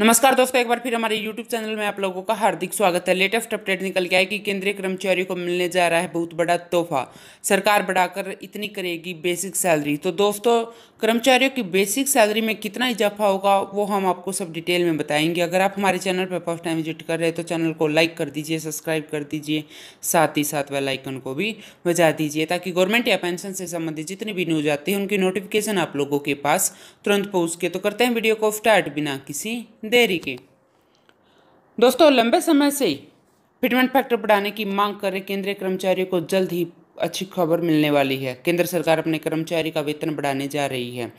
नमस्कार दोस्तों एक बार फिर हमारे YouTube चैनल में आप लोगों का हार्दिक स्वागत है लेटेस्ट अपडेट निकल के आया कि केंद्रीय कर्मचारियों को मिलने जा रहा है बहुत बड़ा तोहफा सरकार बढ़ाकर इतनी करेगी बेसिक सैलरी तो दोस्तों कर्मचारियों की बेसिक सैलरी में कितना इजाफा होगा वो हम आपको सब डिटेल में बताएंगे अगर आप हमारे चैनल पर फर्स्ट टाइम विजिट कर रहे हैं तो चैनल को लाइक कर दीजिए सब्सक्राइब कर दीजिए साथ ही साथ वेलाइकन को भी बजा दीजिए ताकि गवर्नमेंट या पेंशन से संबंधित जितनी भी न्यूज आती है उनकी नोटिफिकेशन आप लोगों के पास तुरंत पहुँच के तो करते हैं वीडियो को स्टार्ट बिना किसी देरी की दोस्तों लंबे समय से फिटमेंट फैक्टर बढ़ाने की मांग कर रहे केंद्रीय कर्मचारियों को जल्द ही अच्छी खबर मिलने वाली है केंद्र सरकार अपने कर्मचारी का वेतन बढ़ाने जा रही है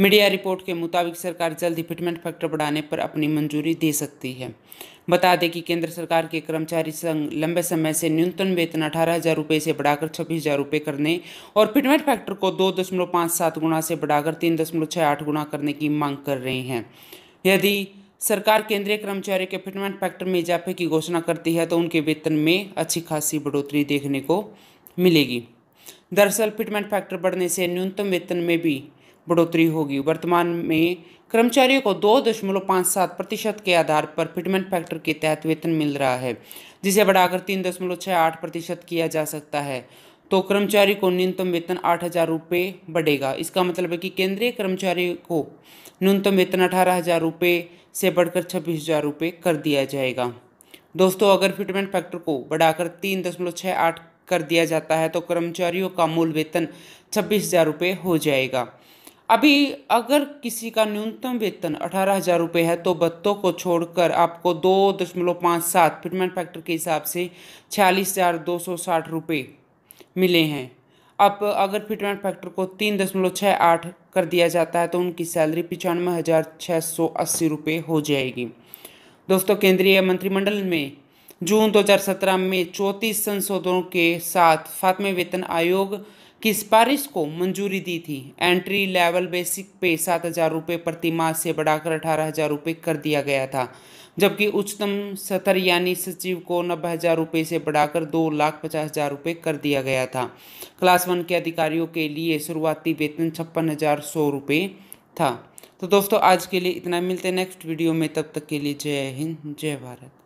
मीडिया रिपोर्ट के मुताबिक सरकार जल्द ही फिटमेंट फैक्टर बढ़ाने पर अपनी मंजूरी दे सकती है बता दें कि केंद्र सरकार के कर्मचारी संघ लंबे समय से न्यूनतम वेतन अठारह हज़ार रुपये से बढ़ाकर छब्बीस हज़ार रुपये करने और फिटमेंट फैक्टर को दो दशमलव पाँच सात गुना से बढ़ाकर तीन दशमलव छः आठ गुना करने की मांग कर रहे हैं यदि सरकार केंद्रीय कर्मचारियों के फिटमेंट फैक्टर में इजाफे की घोषणा करती है तो उनके वेतन में अच्छी खासी बढ़ोतरी देखने को मिलेगी दरअसल फिटमेंट फैक्टर बढ़ने से न्यूनतम वेतन में भी बढ़ोतरी होगी वर्तमान में कर्मचारियों को दो दशमलव पाँच सात प्रतिशत के आधार पर फिटमेंट फैक्टर के तहत वेतन मिल रहा है जिसे बढ़ाकर तीन दशमलव छः आठ प्रतिशत किया जा सकता है तो कर्मचारी को न्यूनतम वेतन आठ हज़ार रुपये बढ़ेगा इसका मतलब है कि केंद्रीय कर्मचारी को न्यूनतम वेतन अठारह हज़ार रुपये से बढ़कर छब्बीस हज़ार रुपये कर दिया जाएगा दोस्तों अगर फिटमेंट फैक्टर को बढ़ाकर तीन दशमलव छः आठ कर दिया जाता है तो कर्मचारियों का मूल वेतन छब्बीस हज़ार रुपये हो जाएगा अभी अगर किसी का न्यूनतम वेतन अठारह हज़ार रुपये है तो बत्तों को छोड़कर आपको दो दशमलव पाँच सात फिटमेंट फैक्टर के हिसाब से छियालीस हज़ार दो सौ साठ रुपये मिले हैं अब अगर फिटमेंट फैक्टर को तीन दशमलव छः आठ कर दिया जाता है तो उनकी सैलरी पचानवे हज़ार छः सौ अस्सी रुपये हो जाएगी दोस्तों केंद्रीय मंत्रिमंडल में जून 2017 में चौंतीस संशोधनों के साथ सातवें वेतन आयोग की सिफारिश को मंजूरी दी थी एंट्री लेवल बेसिक पे सात हज़ार रुपये प्रतिमाह से बढ़ाकर अठारह हज़ार रुपये कर दिया गया था जबकि उच्चतम सतर यानी सचिव को नब्बे हज़ार रुपये से बढ़ाकर दो लाख पचास हज़ार रुपये कर दिया गया था क्लास वन के अधिकारियों के लिए शुरुआती वेतन छप्पन हज़ार सौ रुपये था तो दोस्तों आज के लिए इतना मिलते हैं नेक्स्ट वीडियो में तब तक के लिए जय हिंद जय भारत